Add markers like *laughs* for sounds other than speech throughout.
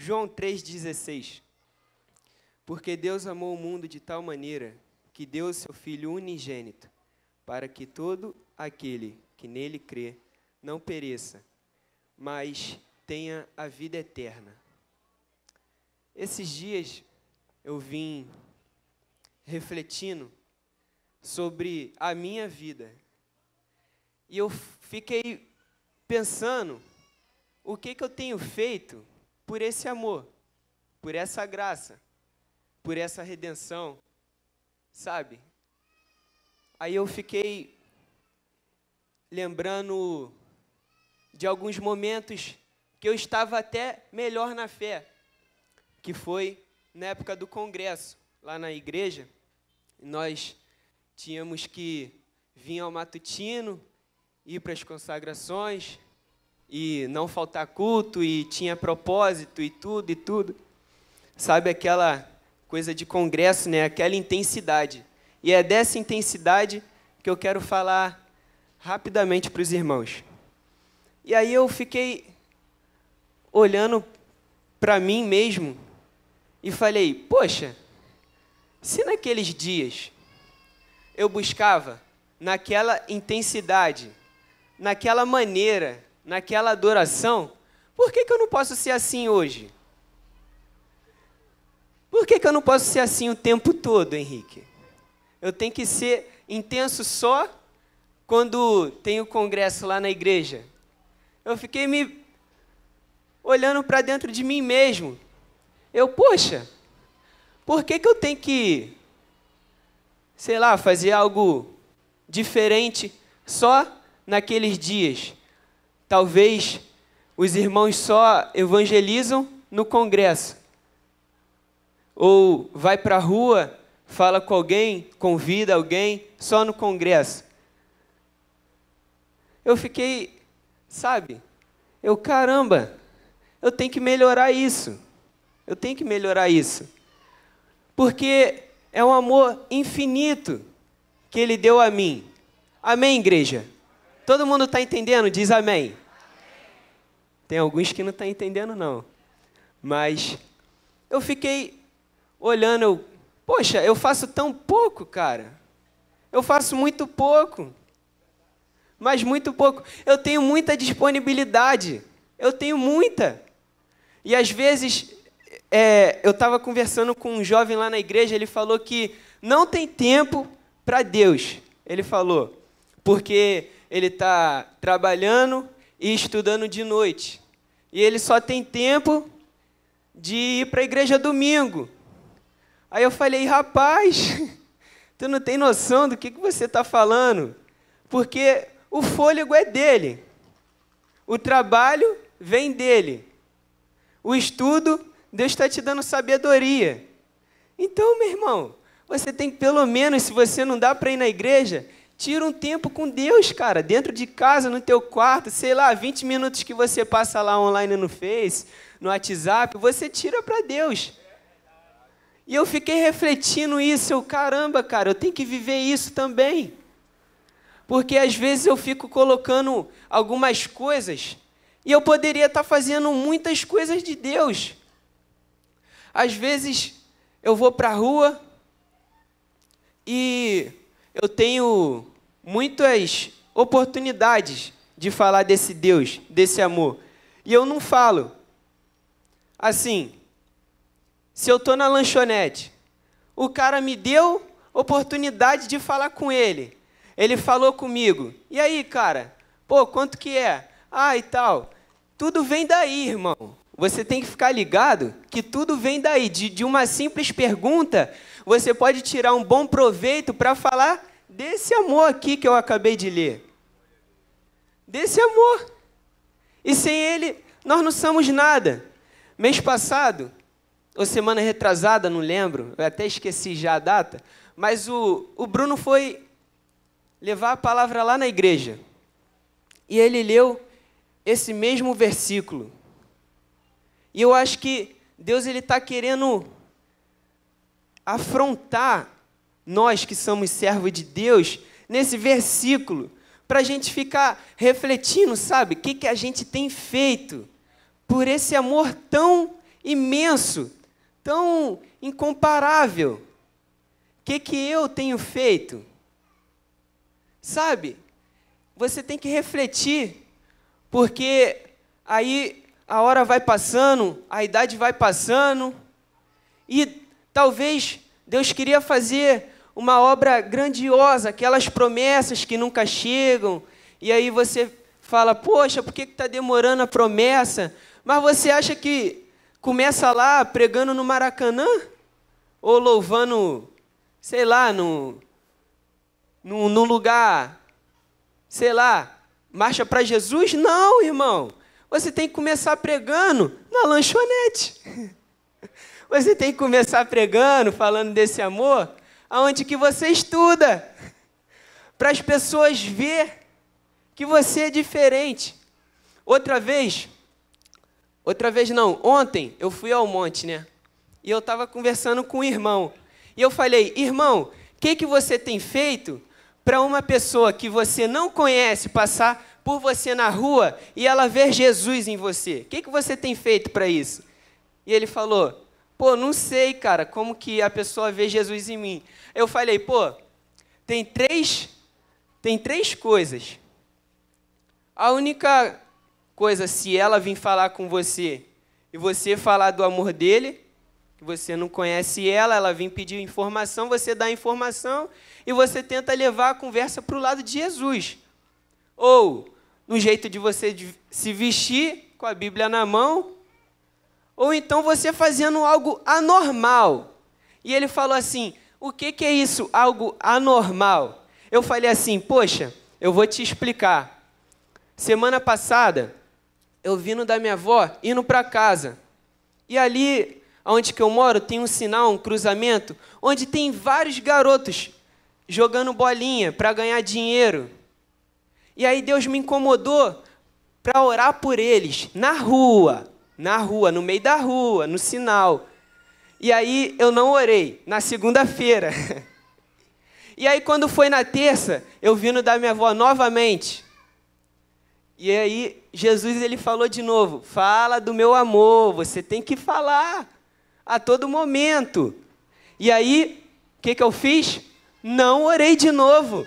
João 3,16. Porque Deus amou o mundo de tal maneira que deu o seu Filho unigênito, para que todo aquele que nele crê não pereça, mas tenha a vida eterna. Esses dias eu vim refletindo sobre a minha vida e eu fiquei pensando o que, que eu tenho feito por esse amor, por essa graça, por essa redenção, sabe? Aí eu fiquei lembrando de alguns momentos que eu estava até melhor na fé, que foi na época do congresso, lá na igreja, nós tínhamos que vir ao matutino, ir para as consagrações, e não faltar culto e tinha propósito e tudo e tudo. Sabe aquela coisa de congresso, né? Aquela intensidade. E é dessa intensidade que eu quero falar rapidamente para os irmãos. E aí eu fiquei olhando para mim mesmo e falei: "Poxa, se naqueles dias eu buscava naquela intensidade, naquela maneira naquela adoração, por que, que eu não posso ser assim hoje? Por que, que eu não posso ser assim o tempo todo, Henrique? Eu tenho que ser intenso só quando tem o congresso lá na igreja. Eu fiquei me olhando para dentro de mim mesmo. Eu, poxa, por que, que eu tenho que, sei lá, fazer algo diferente só naqueles dias? Talvez os irmãos só evangelizam no congresso. Ou vai para a rua, fala com alguém, convida alguém, só no congresso. Eu fiquei, sabe? Eu, caramba, eu tenho que melhorar isso. Eu tenho que melhorar isso. Porque é um amor infinito que ele deu a mim. Amém, igreja? Todo mundo está entendendo? Diz amém. Tem alguns que não estão tá entendendo, não. Mas eu fiquei olhando, eu, poxa, eu faço tão pouco, cara. Eu faço muito pouco. Mas muito pouco. Eu tenho muita disponibilidade. Eu tenho muita. E às vezes, é, eu estava conversando com um jovem lá na igreja, ele falou que não tem tempo para Deus. Ele falou, porque ele está trabalhando, e estudando de noite. E ele só tem tempo de ir para a igreja domingo. Aí eu falei, rapaz, *laughs* tu não tem noção do que, que você está falando, porque o fôlego é dele, o trabalho vem dele, o estudo, Deus está te dando sabedoria. Então, meu irmão, você tem que, pelo menos, se você não dá para ir na igreja, Tira um tempo com Deus, cara, dentro de casa, no teu quarto, sei lá, 20 minutos que você passa lá online no Face, no WhatsApp, você tira para Deus. E eu fiquei refletindo isso, eu, caramba, cara, eu tenho que viver isso também. Porque às vezes eu fico colocando algumas coisas e eu poderia estar fazendo muitas coisas de Deus. Às vezes eu vou para a rua e eu tenho muitas oportunidades de falar desse Deus, desse amor. E eu não falo. Assim, se eu estou na lanchonete, o cara me deu oportunidade de falar com ele. Ele falou comigo. E aí, cara? Pô, quanto que é? Ah, e tal. Tudo vem daí, irmão. Você tem que ficar ligado que tudo vem daí. De, de uma simples pergunta, você pode tirar um bom proveito para falar desse amor aqui que eu acabei de ler. Desse amor. E sem ele, nós não somos nada. Mês passado, ou semana retrasada, não lembro, eu até esqueci já a data, mas o, o Bruno foi levar a palavra lá na igreja. E ele leu esse mesmo versículo. E eu acho que Deus ele está querendo afrontar nós que somos servos de Deus, nesse versículo, para a gente ficar refletindo, sabe, o que, que a gente tem feito por esse amor tão imenso, tão incomparável. O que, que eu tenho feito? Sabe, você tem que refletir, porque aí a hora vai passando, a idade vai passando, e talvez Deus queria fazer uma obra grandiosa, aquelas promessas que nunca chegam, e aí você fala, poxa, por que está demorando a promessa? Mas você acha que começa lá pregando no Maracanã? Ou louvando, sei lá, no, no, no lugar, sei lá, marcha para Jesus? Não, irmão. Você tem que começar pregando na lanchonete. *laughs* Você tem que começar pregando, falando desse amor, aonde que você estuda, para as pessoas ver que você é diferente. Outra vez, outra vez não, ontem eu fui ao monte, né? E eu estava conversando com o um irmão. E eu falei, irmão, o que, que você tem feito para uma pessoa que você não conhece passar por você na rua e ela ver Jesus em você? O que, que você tem feito para isso? E ele falou, Pô, não sei, cara, como que a pessoa vê Jesus em mim. Eu falei, pô, tem três, tem três coisas. A única coisa, se ela vir falar com você e você falar do amor dele, que você não conhece ela, ela vem pedir informação, você dá informação e você tenta levar a conversa para o lado de Jesus. Ou no jeito de você se vestir com a Bíblia na mão, ou então você fazendo algo anormal. E ele falou assim: o que, que é isso, algo anormal? Eu falei assim: poxa, eu vou te explicar. Semana passada, eu vindo da minha avó, indo para casa. E ali, onde que eu moro, tem um sinal, um cruzamento, onde tem vários garotos jogando bolinha para ganhar dinheiro. E aí Deus me incomodou para orar por eles, na rua na rua, no meio da rua, no sinal. E aí eu não orei, na segunda-feira. *laughs* E aí, quando foi na terça, eu vindo da minha avó novamente. E aí, Jesus ele falou de novo: Fala do meu amor, você tem que falar a todo momento. E aí, o que, que eu fiz? Não orei de novo.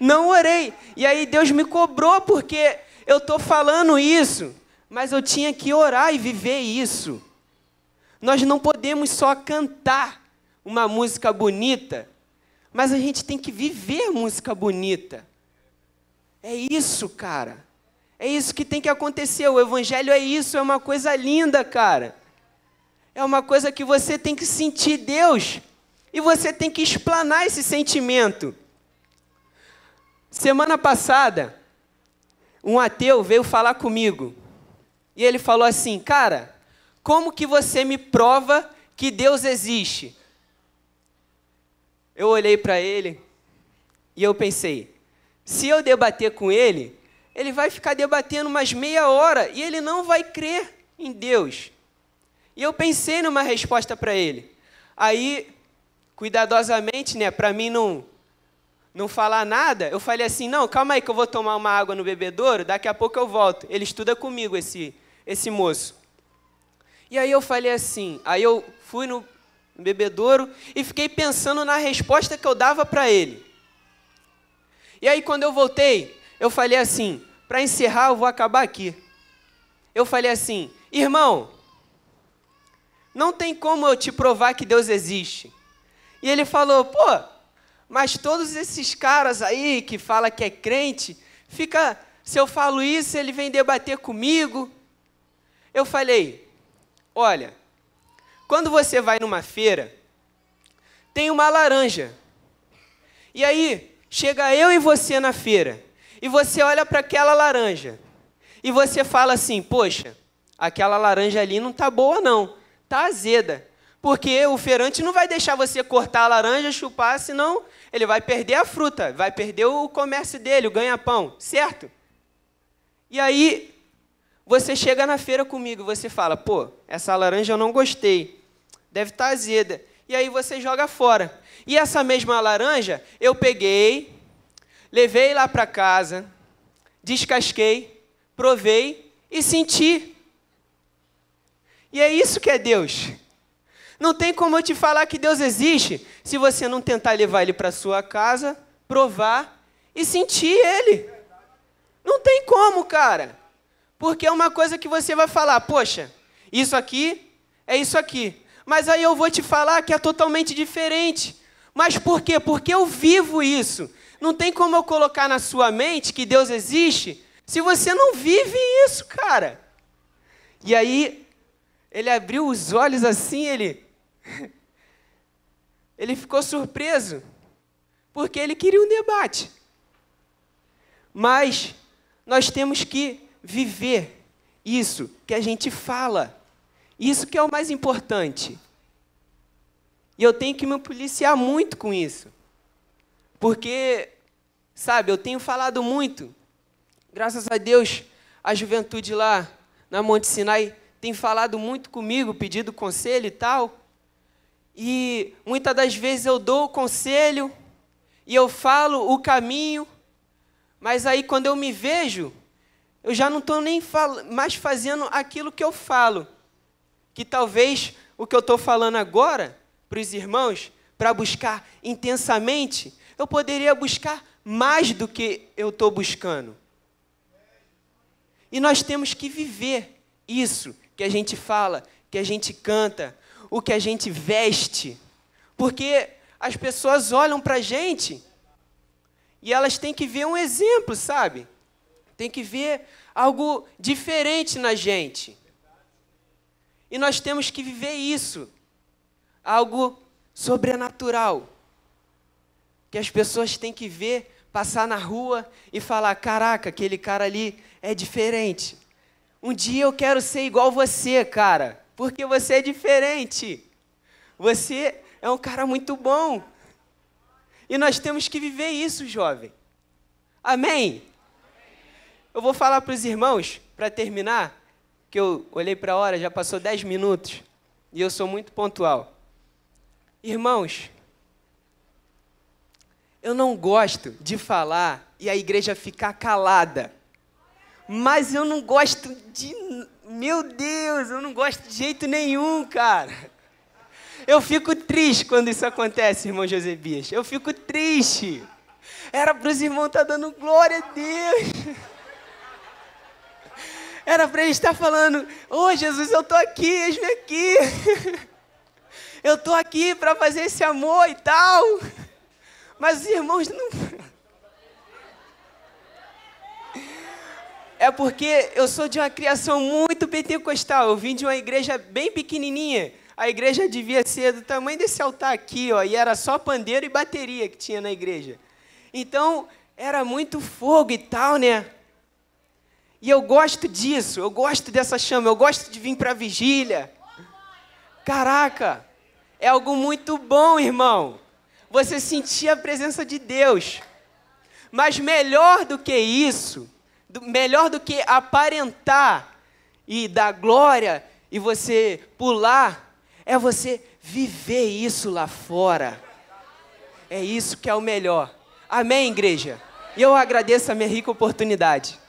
Não orei. E aí, Deus me cobrou porque eu estou falando isso mas eu tinha que orar e viver isso. Nós não podemos só cantar uma música bonita, mas a gente tem que viver música bonita. É isso, cara. É isso que tem que acontecer. O evangelho é isso, é uma coisa linda, cara. É uma coisa que você tem que sentir Deus e você tem que explanar esse sentimento. Semana passada, um ateu veio falar comigo e ele falou assim: Cara, como que você me prova que Deus existe? Eu olhei para ele e eu pensei: se eu debater com ele, ele vai ficar debatendo umas meia hora e ele não vai crer em Deus. E eu pensei numa resposta para ele. Aí, cuidadosamente, né, para mim não não falar nada, eu falei assim: "Não, calma aí que eu vou tomar uma água no bebedouro, daqui a pouco eu volto". Ele estuda comigo esse esse moço. E aí eu falei assim, aí eu fui no bebedouro e fiquei pensando na resposta que eu dava para ele. E aí quando eu voltei, eu falei assim, para encerrar eu vou acabar aqui. Eu falei assim, irmão, não tem como eu te provar que Deus existe. E ele falou, pô, mas todos esses caras aí que fala que é crente, fica, se eu falo isso, ele vem debater comigo. Eu falei: olha, quando você vai numa feira, tem uma laranja. E aí, chega eu e você na feira, e você olha para aquela laranja, e você fala assim: poxa, aquela laranja ali não tá boa, não, tá azeda. Porque o feirante não vai deixar você cortar a laranja, chupar, senão ele vai perder a fruta, vai perder o comércio dele, o ganha-pão, certo? E aí você chega na feira comigo e você fala, pô, essa laranja eu não gostei, deve estar tá azeda. E aí você joga fora. E essa mesma laranja eu peguei, levei lá para casa, descasquei, provei e senti. E é isso que é Deus. Não tem como eu te falar que Deus existe se você não tentar levar ele para sua casa, provar e sentir ele. Não tem como, cara. Porque é uma coisa que você vai falar, poxa, isso aqui é isso aqui. Mas aí eu vou te falar que é totalmente diferente. Mas por quê? Porque eu vivo isso. Não tem como eu colocar na sua mente que Deus existe se você não vive isso, cara. E aí ele abriu os olhos assim, ele *laughs* ele ficou surpreso, porque ele queria um debate. Mas nós temos que viver isso que a gente fala. Isso que é o mais importante. E eu tenho que me policiar muito com isso. Porque, sabe, eu tenho falado muito. Graças a Deus, a juventude lá na Monte Sinai tem falado muito comigo, pedido conselho e tal. E muitas das vezes eu dou o conselho e eu falo o caminho, mas aí quando eu me vejo, eu já não estou nem mais fazendo aquilo que eu falo. Que talvez o que eu estou falando agora para os irmãos, para buscar intensamente, eu poderia buscar mais do que eu estou buscando. E nós temos que viver isso que a gente fala, que a gente canta, o que a gente veste. Porque as pessoas olham para a gente e elas têm que ver um exemplo, sabe? tem que ver algo diferente na gente. E nós temos que viver isso, algo sobrenatural, que as pessoas têm que ver, passar na rua e falar: caraca, aquele cara ali é diferente. Um dia eu quero ser igual você, cara, porque você é diferente. Você é um cara muito bom. E nós temos que viver isso, jovem. Amém? Eu vou falar para os irmãos, para terminar, que eu olhei para a hora, já passou 10 minutos, e eu sou muito pontual. Irmãos, eu não gosto de falar e a igreja ficar calada. Mas eu não gosto de. Meu Deus, eu não gosto de jeito nenhum, cara. Eu fico triste quando isso acontece, irmão Bias. Eu fico triste. Era para os irmãos estar tá dando glória a Deus. Era para ele estar falando: Ô oh, Jesus, eu estou aqui, eis-me aqui. *laughs* eu estou aqui para fazer esse amor e tal. Mas os irmãos não. *laughs* É porque eu sou de uma criação muito pentecostal. Eu vim de uma igreja bem pequenininha. A igreja devia ser do tamanho desse altar aqui, ó, e era só pandeiro e bateria que tinha na igreja. Então, era muito fogo e tal, né? E eu gosto disso, eu gosto dessa chama, eu gosto de vir para a vigília. Caraca, é algo muito bom, irmão. Você sentir a presença de Deus. Mas melhor do que isso, melhor do que aparentar e dar glória e você pular, é você viver isso lá fora. É isso que é o melhor. Amém, igreja? E eu agradeço a minha rica oportunidade.